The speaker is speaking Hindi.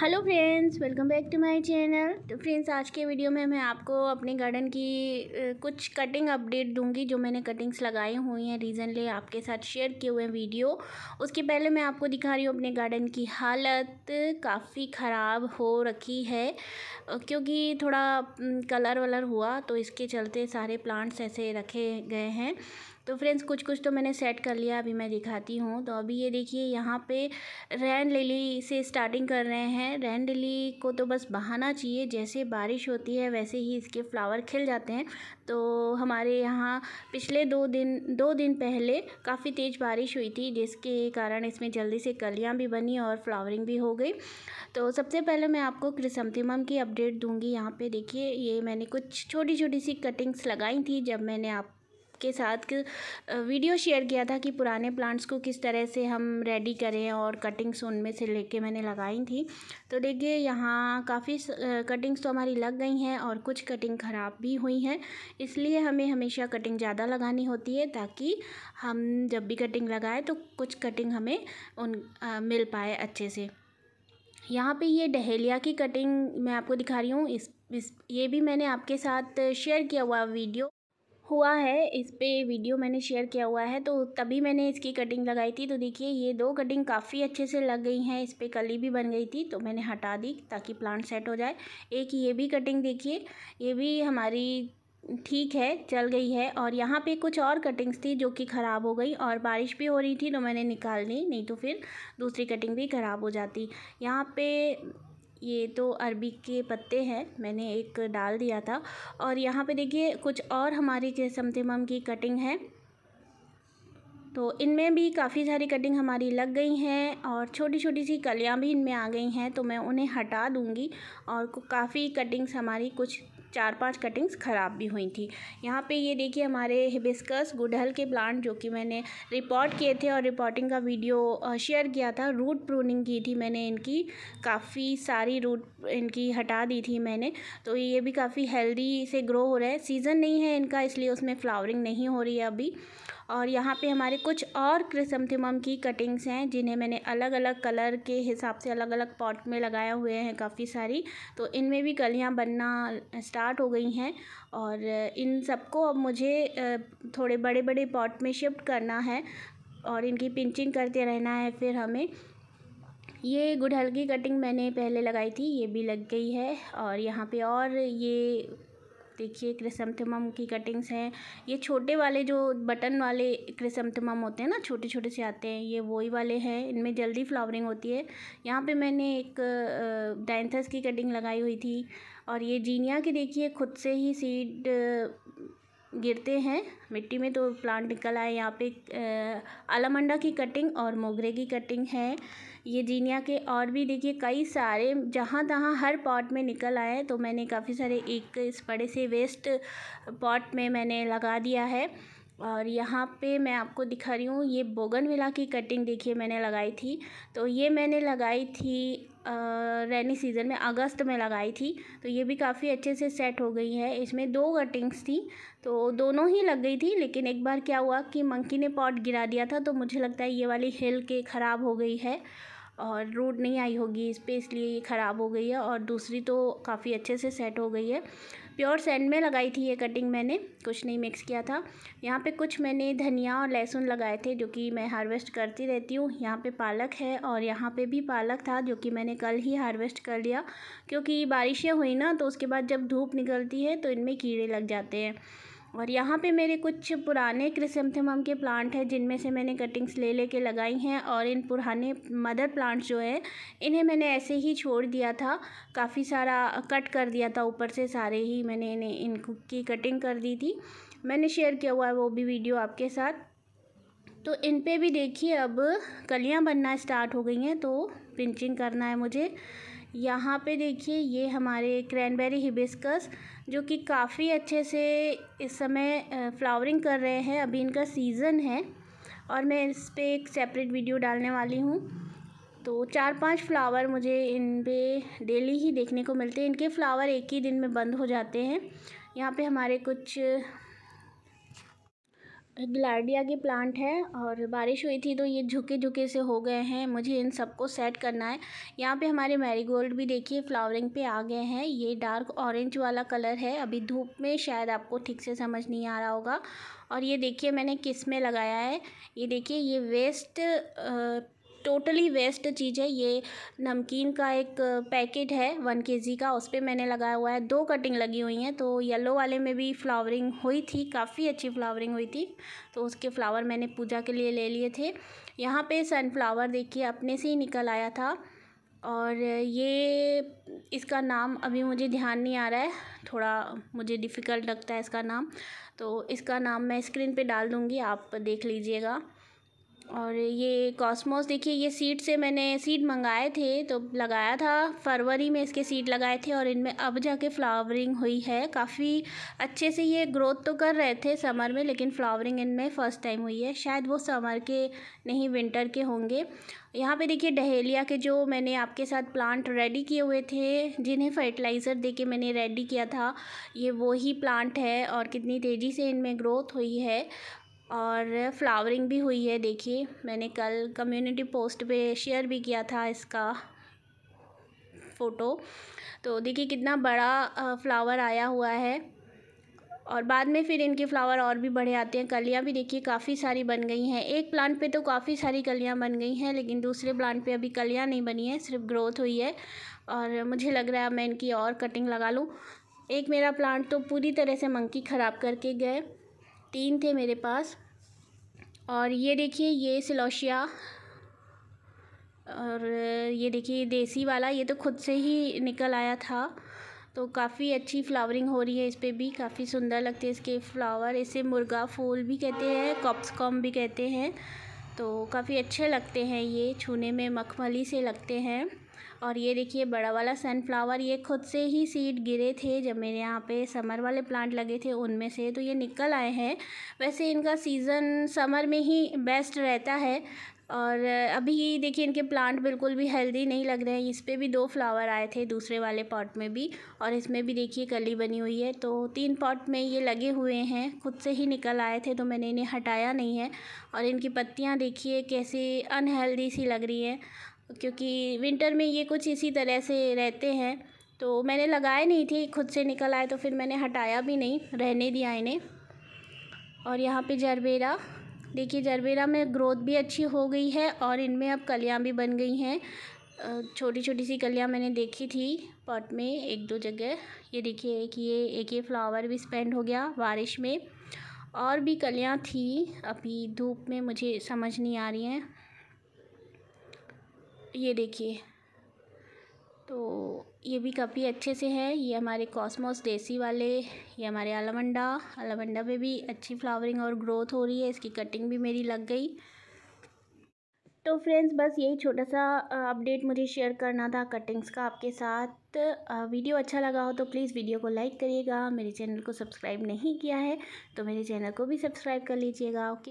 hello friends welcome back to my channel तो फ्रेंड्स आज के वीडियो में मैं आपको अपने गार्डन की कुछ कटिंग अपडेट दूंगी जो मैंने कटिंग्स लगाई हुई हैं रिसेंटली आपके साथ शेयर किए हुए वीडियो उसके पहले मैं आपको दिखा रही हूँ अपने गार्डन की हालत काफ़ी ख़राब हो रखी है क्योंकि थोड़ा कलर वलर हुआ तो इसके चलते सारे प्लांट्स ऐसे रखे गए हैं तो फ्रेंड्स कुछ कुछ तो मैंने सेट कर लिया अभी मैं दिखाती हूँ तो अभी ये देखिए यहाँ पे रैन लिली से स्टार्टिंग कर रहे हैं रैन लिली को तो बस बहाना चाहिए जैसे बारिश होती है वैसे ही इसके फ्लावर खिल जाते हैं तो हमारे यहाँ पिछले दो दिन दो दिन पहले काफ़ी तेज़ बारिश हुई थी जिसके कारण इसमें जल्दी से कलियाँ भी बनी और फ्लावरिंग भी हो गई तो सबसे पहले मैं आपको क्रिसमतिमम की अपडेट दूंगी यहाँ पर देखिए ये मैंने कुछ छोटी छोटी सी कटिंग्स लगाई थी जब मैंने आप के साथ वीडियो शेयर किया था कि पुराने प्लांट्स को किस तरह से हम रेडी करें और कटिंग्स उनमें से लेके मैंने लगाई थी तो देखिए यहाँ काफ़ी कटिंग्स तो हमारी लग गई हैं और कुछ कटिंग ख़राब भी हुई हैं इसलिए हमें हमेशा कटिंग ज़्यादा लगानी होती है ताकि हम जब भी कटिंग लगाए तो कुछ कटिंग हमें उन आ, मिल पाए अच्छे से यहाँ पे ये डहेलिया की कटिंग मैं आपको दिखा रही हूँ इस, इस ये भी मैंने आपके साथ शेयर किया हुआ वीडियो हुआ है इस पर वीडियो मैंने शेयर किया हुआ है तो तभी मैंने इसकी कटिंग लगाई थी तो देखिए ये दो कटिंग काफ़ी अच्छे से लग गई हैं इस पर कली भी बन गई थी तो मैंने हटा दी ताकि प्लांट सेट हो जाए एक ये भी कटिंग देखिए ये भी हमारी ठीक है चल गई है और यहाँ पे कुछ और कटिंग्स थी जो कि ख़राब हो गई और बारिश भी हो रही थी तो मैंने निकाल ली नहीं तो फिर दूसरी कटिंग भी ख़राब हो जाती यहाँ पे ये तो अरबी के पत्ते हैं मैंने एक डाल दिया था और यहाँ पे देखिए कुछ और हमारी समथिमम की कटिंग है तो इनमें भी काफ़ी सारी कटिंग हमारी लग गई हैं और छोटी छोटी सी कलियाँ भी इनमें आ गई हैं तो मैं उन्हें हटा दूँगी और काफ़ी कटिंग्स हमारी कुछ चार पांच कटिंग्स ख़राब भी हुई थी यहाँ पे ये देखिए हमारे हिबिस्कस गुडहल के प्लांट जो कि मैंने रिपोर्ट किए थे और रिपोर्टिंग का वीडियो शेयर किया था रूट प्रूनिंग की थी मैंने इनकी काफ़ी सारी रूट इनकी हटा दी थी मैंने तो ये भी काफ़ी हेल्दी से ग्रो हो रहा है सीज़न नहीं है इनका इसलिए उसमें फ्लावरिंग नहीं हो रही है अभी और यहाँ पे हमारे कुछ और क्रिसमथिमम की कटिंग्स हैं जिन्हें मैंने अलग अलग कलर के हिसाब से अलग अलग पॉट में लगाया हुए हैं काफ़ी सारी तो इनमें भी कलियाँ बनना स्टार्ट स्टार्ट हो गई हैं और इन सबको अब मुझे थोड़े बड़े बड़े पॉट में शिफ्ट करना है और इनकी पिंचिंग करते रहना है फिर हमें ये गुड़हल की कटिंग मैंने पहले लगाई थी ये भी लग गई है और यहाँ पे और ये देखिए क्रिसमथमम की कटिंग्स हैं ये छोटे वाले जो बटन वाले क्रिसमथमम होते हैं ना छोटे छोटे से आते हैं ये वही वाले हैं इनमें जल्दी फ्लावरिंग होती है यहाँ पे मैंने एक डाइंथस की कटिंग लगाई हुई थी और ये जीनिया की देखिए खुद से ही सीड गिरते हैं मिट्टी में तो प्लांट निकल आए यहाँ पे आलामंडा की कटिंग और मोगरे की कटिंग है ये जीनिया के और भी देखिए कई सारे जहाँ तहाँ हर पॉट में निकल आए तो मैंने काफ़ी सारे एक इस बड़े से वेस्ट पॉट में मैंने लगा दिया है और यहाँ पे मैं आपको दिखा रही हूँ ये बोगनविला की कटिंग देखिए मैंने लगाई थी तो ये मैंने लगाई थी रेनी सीज़न में अगस्त में लगाई थी तो ये भी काफ़ी अच्छे से सेट हो गई है इसमें दो कटिंग्स थी तो दोनों ही लग गई थी लेकिन एक बार क्या हुआ कि मंकी ने पॉट गिरा दिया था तो मुझे लगता है ये वाली हिल के ख़राब हो गई है और रूट नहीं आई होगी इस पर इसलिए ये ख़राब हो गई है और दूसरी तो काफ़ी अच्छे से सेट हो गई है प्योर सैंड में लगाई थी ये कटिंग मैंने कुछ नहीं मिक्स किया था यहाँ पे कुछ मैंने धनिया और लहसुन लगाए थे जो कि मैं हार्वेस्ट करती रहती हूँ यहाँ पे पालक है और यहाँ पे भी पालक था जो कि मैंने कल ही हार्वेस्ट कर लिया क्योंकि बारिशें हुई ना तो उसके बाद जब धूप निकलती है तो इनमें कीड़े लग जाते हैं और यहाँ पे मेरे कुछ पुराने क्रिसमथेमम के प्लांट हैं जिनमें से मैंने कटिंग्स ले ले कर लगाई हैं और इन पुराने मदर प्लांट्स जो है इन्हें मैंने ऐसे ही छोड़ दिया था काफ़ी सारा कट कर दिया था ऊपर से सारे ही मैंने इन्हें इनकी कटिंग कर दी थी मैंने शेयर किया हुआ है वो भी वीडियो आपके साथ तो इन पर भी देखिए अब कलियाँ बनना स्टार्ट हो गई हैं तो पिंचिंग करना है मुझे यहाँ पे देखिए ये हमारे क्रैनबेरी हिबिस्कस जो कि काफ़ी अच्छे से इस समय फ्लावरिंग कर रहे हैं अभी इनका सीज़न है और मैं इस पर एक सेपरेट वीडियो डालने वाली हूँ तो चार पांच फ्लावर मुझे इन पर डेली ही देखने को मिलते हैं इनके फ्लावर एक ही दिन में बंद हो जाते हैं यहाँ पे हमारे कुछ ग्लाडिया के प्लांट है और बारिश हुई थी तो ये झुके झुके से हो गए हैं मुझे इन सबको सेट करना है यहाँ पे हमारे मैरीगोल्ड भी देखिए फ्लावरिंग पे आ गए हैं ये डार्क ऑरेंज वाला कलर है अभी धूप में शायद आपको ठीक से समझ नहीं आ रहा होगा और ये देखिए मैंने किस में लगाया है ये देखिए ये वेस्ट आ, टोटली वेस्ट चीज़ है ये नमकीन का एक पैकेट है वन के जी का उस पर मैंने लगाया हुआ है दो कटिंग लगी हुई हैं तो येलो वाले में भी फ्लावरिंग हुई थी काफ़ी अच्छी फ्लावरिंग हुई थी तो उसके फ्लावर मैंने पूजा के लिए ले लिए थे यहाँ पे सनफ्लावर देखिए अपने से ही निकल आया था और ये इसका नाम अभी मुझे ध्यान नहीं आ रहा है थोड़ा मुझे डिफ़िकल्ट लगता है इसका नाम तो इसका नाम मैं स्क्रीन पे डाल दूँगी आप देख लीजिएगा और ये कॉस्मोस देखिए ये सीड से मैंने सीड मंगाए थे तो लगाया था फरवरी में इसके सीड लगाए थे और इनमें अब जाके फ्लावरिंग हुई है काफ़ी अच्छे से ये ग्रोथ तो कर रहे थे समर में लेकिन फ्लावरिंग इनमें फ़र्स्ट टाइम हुई है शायद वो समर के नहीं विंटर के होंगे यहाँ पे देखिए डहेलिया के जो मैंने आपके साथ प्लांट रेडी किए हुए थे जिन्हें फर्टिलाइज़र दे मैंने रेडी किया था ये वो ही प्लांट है और कितनी तेज़ी से इनमें ग्रोथ हुई है और फ्लावरिंग भी हुई है देखिए मैंने कल कम्युनिटी पोस्ट पे शेयर भी किया था इसका फ़ोटो तो देखिए कितना बड़ा फ्लावर आया हुआ है और बाद में फिर इनके फ्लावर और भी बढ़े आते हैं कलियाँ भी देखिए काफ़ी सारी बन गई हैं एक प्लांट पे तो काफ़ी सारी कलियाँ बन गई हैं लेकिन दूसरे प्लांट पे अभी कलियाँ नहीं बनी हैं सिर्फ ग्रोथ हुई है और मुझे लग रहा है मैं इनकी और कटिंग लगा लूँ एक मेरा प्लांट तो पूरी तरह से मंकी ख़राब करके गए तीन थे मेरे पास और ये देखिए ये सिलोशिया और ये देखिए देसी वाला ये तो खुद से ही निकल आया था तो काफ़ी अच्छी फ्लावरिंग हो रही है इस पर भी काफ़ी सुंदर लगते हैं इसके फ्लावर इसे मुर्गा फूल भी कहते हैं कॉप्सकॉम भी कहते हैं तो काफ़ी अच्छे लगते हैं ये छूने में मखमली से लगते हैं और ये देखिए बड़ा वाला सनफ्लावर ये खुद से ही सीड गिरे थे जब मेरे यहाँ पे समर वाले प्लांट लगे थे उनमें से तो ये निकल आए हैं वैसे इनका सीज़न समर में ही बेस्ट रहता है और अभी देखिए इनके प्लांट बिल्कुल भी हेल्दी नहीं लग रहे हैं इस पर भी दो फ्लावर आए थे दूसरे वाले पॉट में भी और इसमें भी देखिए कली बनी हुई है तो तीन पॉट में ये लगे हुए हैं खुद से ही निकल आए थे तो मैंने इन्हें हटाया नहीं है और इनकी पत्तियाँ देखिए कैसे अनहेल्दी सी लग रही हैं क्योंकि विंटर में ये कुछ इसी तरह से रहते हैं तो मैंने लगाए नहीं थे खुद से निकल आए तो फिर मैंने हटाया भी नहीं रहने दिया इन्हें और यहाँ पे जरबेरा देखिए जरबेरा में ग्रोथ भी अच्छी हो गई है और इनमें अब कलियाँ भी बन गई हैं छोटी छोटी सी कलियाँ मैंने देखी थी पॉट में एक दो जगह ये देखिए एक ये एक ये फ्लावर भी स्पेंड हो गया बारिश में और भी कलियाँ थी अभी धूप में मुझे समझ नहीं आ रही हैं ये देखिए तो ये भी काफ़ी अच्छे से है ये हमारे कॉस्मोस देसी वाले ये हमारे आलामंडा आलामंडा में भी अच्छी फ्लावरिंग और ग्रोथ हो रही है इसकी कटिंग भी मेरी लग गई तो फ्रेंड्स बस यही छोटा सा अपडेट मुझे शेयर करना था कटिंग्स का आपके साथ वीडियो अच्छा लगा हो तो प्लीज़ वीडियो को लाइक करिएगा मेरे चैनल को सब्सक्राइब नहीं किया है तो मेरे चैनल को भी सब्सक्राइब कर लीजिएगा ओके